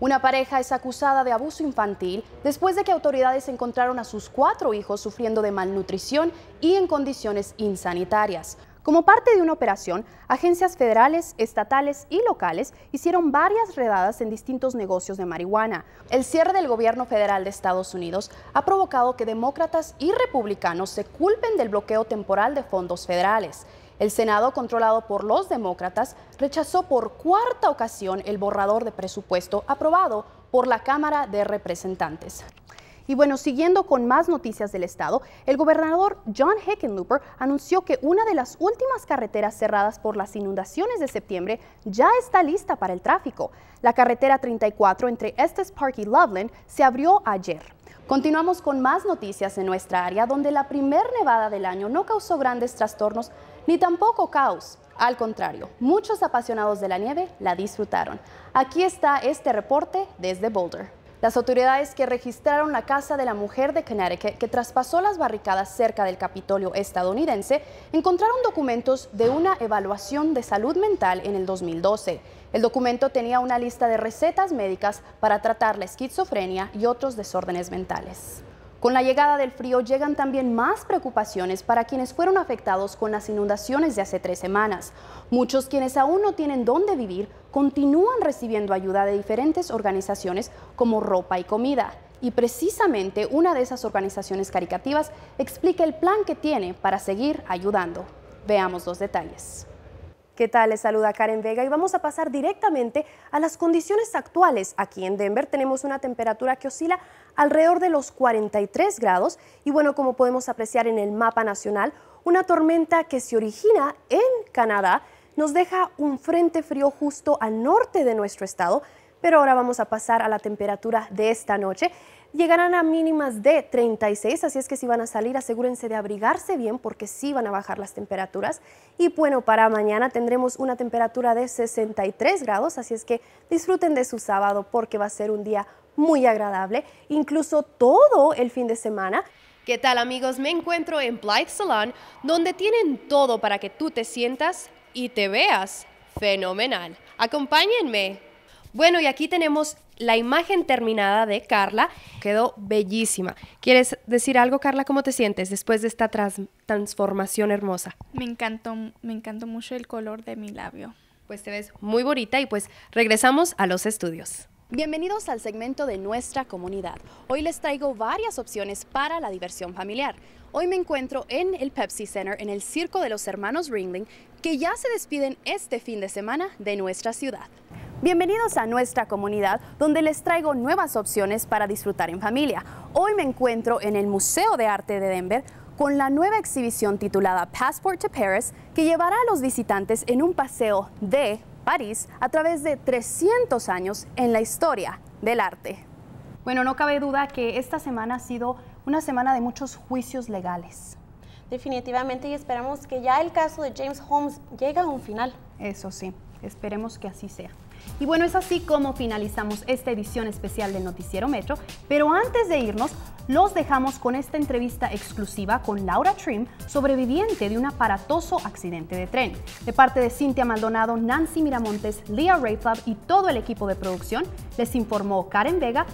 Una pareja es acusada de abuso infantil después de que autoridades encontraron a sus cuatro hijos sufriendo de malnutrición y en condiciones insanitarias. Como parte de una operación, agencias federales, estatales y locales hicieron varias redadas en distintos negocios de marihuana. El cierre del gobierno federal de Estados Unidos ha provocado que demócratas y republicanos se culpen del bloqueo temporal de fondos federales. El Senado, controlado por los demócratas, rechazó por cuarta ocasión el borrador de presupuesto aprobado por la Cámara de Representantes. Y bueno, siguiendo con más noticias del estado, el gobernador John Hickenlooper anunció que una de las últimas carreteras cerradas por las inundaciones de septiembre ya está lista para el tráfico. La carretera 34 entre Estes Park y Loveland se abrió ayer. Continuamos con más noticias en nuestra área, donde la primer nevada del año no causó grandes trastornos ni tampoco caos. Al contrario, muchos apasionados de la nieve la disfrutaron. Aquí está este reporte desde Boulder. Las autoridades que registraron la casa de la mujer de Connecticut que traspasó las barricadas cerca del Capitolio estadounidense encontraron documentos de una evaluación de salud mental en el 2012. El documento tenía una lista de recetas médicas para tratar la esquizofrenia y otros desórdenes mentales. Con la llegada del frío llegan también más preocupaciones para quienes fueron afectados con las inundaciones de hace tres semanas. Muchos quienes aún no tienen dónde vivir continúan recibiendo ayuda de diferentes organizaciones como ropa y comida. Y precisamente una de esas organizaciones caricativas explica el plan que tiene para seguir ayudando. Veamos los detalles. ¿Qué tal? Les saluda Karen Vega y vamos a pasar directamente a las condiciones actuales. Aquí en Denver tenemos una temperatura que oscila alrededor de los 43 grados y bueno, como podemos apreciar en el mapa nacional, una tormenta que se origina en Canadá nos deja un frente frío justo al norte de nuestro estado, pero ahora vamos a pasar a la temperatura de esta noche. Llegarán a mínimas de 36, así es que si van a salir asegúrense de abrigarse bien porque sí van a bajar las temperaturas. Y bueno, para mañana tendremos una temperatura de 63 grados, así es que disfruten de su sábado porque va a ser un día muy agradable, incluso todo el fin de semana. ¿Qué tal amigos? Me encuentro en Blythe Salon, donde tienen todo para que tú te sientas y te veas fenomenal. Acompáñenme. Bueno, y aquí tenemos la imagen terminada de Carla. Quedó bellísima. ¿Quieres decir algo, Carla? ¿Cómo te sientes después de esta transformación hermosa? Me encantó, me encantó mucho el color de mi labio. Pues te ves muy bonita y pues regresamos a los estudios. Bienvenidos al segmento de nuestra comunidad. Hoy les traigo varias opciones para la diversión familiar. Hoy me encuentro en el Pepsi Center, en el Circo de los Hermanos Ringling, que ya se despiden este fin de semana de nuestra ciudad. Bienvenidos a nuestra comunidad donde les traigo nuevas opciones para disfrutar en familia. Hoy me encuentro en el Museo de Arte de Denver con la nueva exhibición titulada Passport to Paris que llevará a los visitantes en un paseo de París a través de 300 años en la historia del arte. Bueno, no cabe duda que esta semana ha sido una semana de muchos juicios legales. Definitivamente y esperamos que ya el caso de James Holmes llegue a un final. Eso sí, esperemos que así sea. Y bueno, es así como finalizamos esta edición especial del Noticiero Metro, pero antes de irnos, los dejamos con esta entrevista exclusiva con Laura Trim, sobreviviente de un aparatoso accidente de tren. De parte de Cintia Maldonado, Nancy Miramontes, Leah Rayfab y todo el equipo de producción, les informó Karen Vega